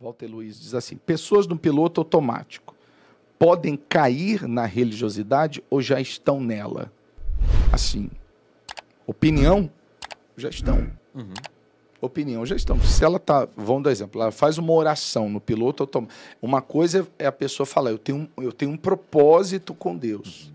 Walter Luiz diz assim: pessoas no piloto automático podem cair na religiosidade ou já estão nela? Assim, opinião, já estão. Uhum. Opinião, já estão. Se ela tá, vamos dar exemplo, ela faz uma oração no piloto automático. Uma coisa é a pessoa falar, eu tenho, eu tenho um propósito com Deus. Uhum.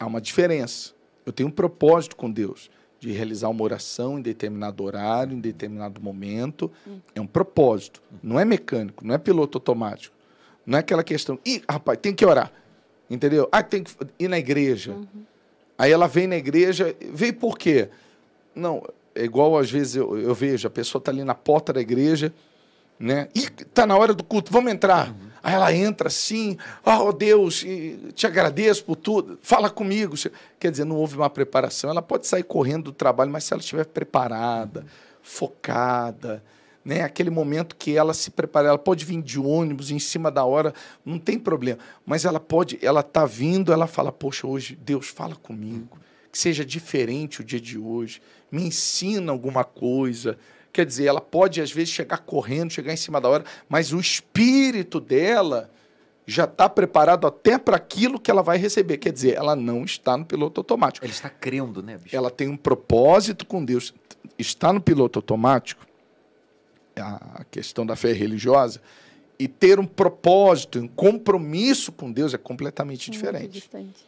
Há uma diferença. Eu tenho um propósito com Deus de realizar uma oração em determinado horário, em determinado momento. Hum. É um propósito. Não é mecânico, não é piloto automático. Não é aquela questão, ih, rapaz, tem que orar. Entendeu? Ah, tem que ir na igreja. Uhum. Aí ela vem na igreja, vem por quê? Não, é igual às vezes eu, eu vejo, a pessoa está ali na porta da igreja, né? Ih, tá na hora do culto, vamos entrar. Uhum. Aí ela entra assim, ah, oh Deus, te agradeço por tudo, fala comigo. Quer dizer, não houve uma preparação. Ela pode sair correndo do trabalho, mas se ela estiver preparada, focada, né? aquele momento que ela se prepara, ela pode vir de ônibus em cima da hora, não tem problema. Mas ela pode, ela está vindo, ela fala, poxa, hoje Deus fala comigo, que seja diferente o dia de hoje, me ensina alguma coisa Quer dizer, ela pode às vezes chegar correndo, chegar em cima da hora, mas o espírito dela já está preparado até para aquilo que ela vai receber. Quer dizer, ela não está no piloto automático. Ela está crendo, né, bicho? Ela tem um propósito com Deus. Está no piloto automático, a questão da fé religiosa, e ter um propósito, um compromisso com Deus é completamente diferente. Distante.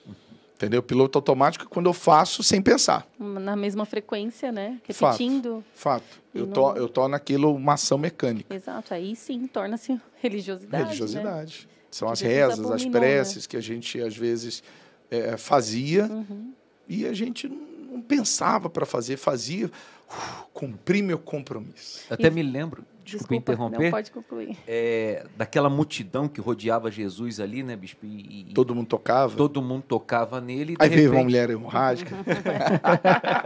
Entendeu? Piloto automático é quando eu faço sem pensar. Hum na mesma frequência, né? Repetindo. Fato. Fato. Eu, não... eu torno aquilo uma ação mecânica. Exato. Aí sim torna-se religiosidade. Né? Religiosidade. Né? São que as rezas, abominou, as né? preces né? que a gente às vezes é, fazia uhum. e a gente não pensava para fazer, fazia, uf, uh, cumpri meu compromisso. Eu até me lembro, desculpa, desculpa interromper. Não pode concluir. É, daquela multidão que rodeava Jesus ali, né, bispo? E, e, todo mundo tocava. Todo mundo tocava nele. Aí veio repente... uma mulher hemorrágica.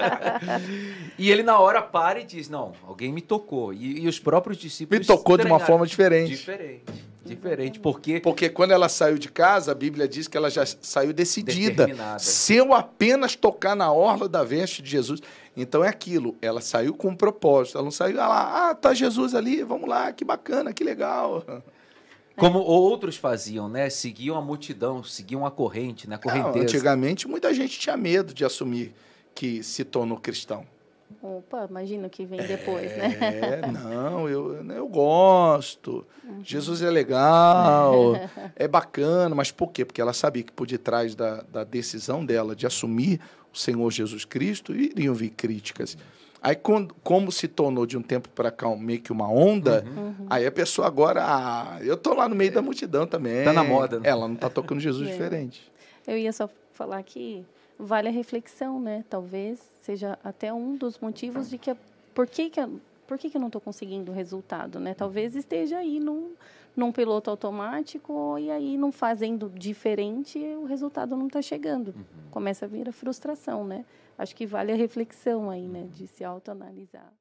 e ele na hora para e diz: Não, alguém me tocou. E, e os próprios discípulos. Me tocou de uma forma diferente. Diferente. Diferente, porque. Porque quando ela saiu de casa, a Bíblia diz que ela já saiu decidida. Se eu apenas tocar na orla da veste de Jesus. Então é aquilo, ela saiu com um propósito, ela não saiu ah lá, ah, tá Jesus ali, vamos lá, que bacana, que legal. É. Como outros faziam, né? Seguiam a multidão, seguiam a corrente, né? A correnteza. Não, antigamente muita gente tinha medo de assumir que se tornou cristão. Opa, imagina o que vem é, depois, é, né? não, eu, eu gosto. Uhum. Jesus é legal, é bacana, mas por quê? Porque ela sabia que por detrás da, da decisão dela de assumir o Senhor Jesus Cristo iriam vir críticas. Aí, quando, como se tornou de um tempo para cá meio que uma onda, uhum. uhum. aí a pessoa agora, ah, eu tô lá no meio da multidão também. Tá na moda. Né? Ela não tá tocando Jesus é. diferente. Eu ia só falar que vale a reflexão, né? Talvez seja até um dos motivos de que por que, que por que, que eu não estou conseguindo o resultado, né? Talvez esteja aí num, num piloto automático e aí não fazendo diferente o resultado não está chegando. Uhum. Começa a vir a frustração, né? Acho que vale a reflexão aí, né? Uhum. De se autoanalisar.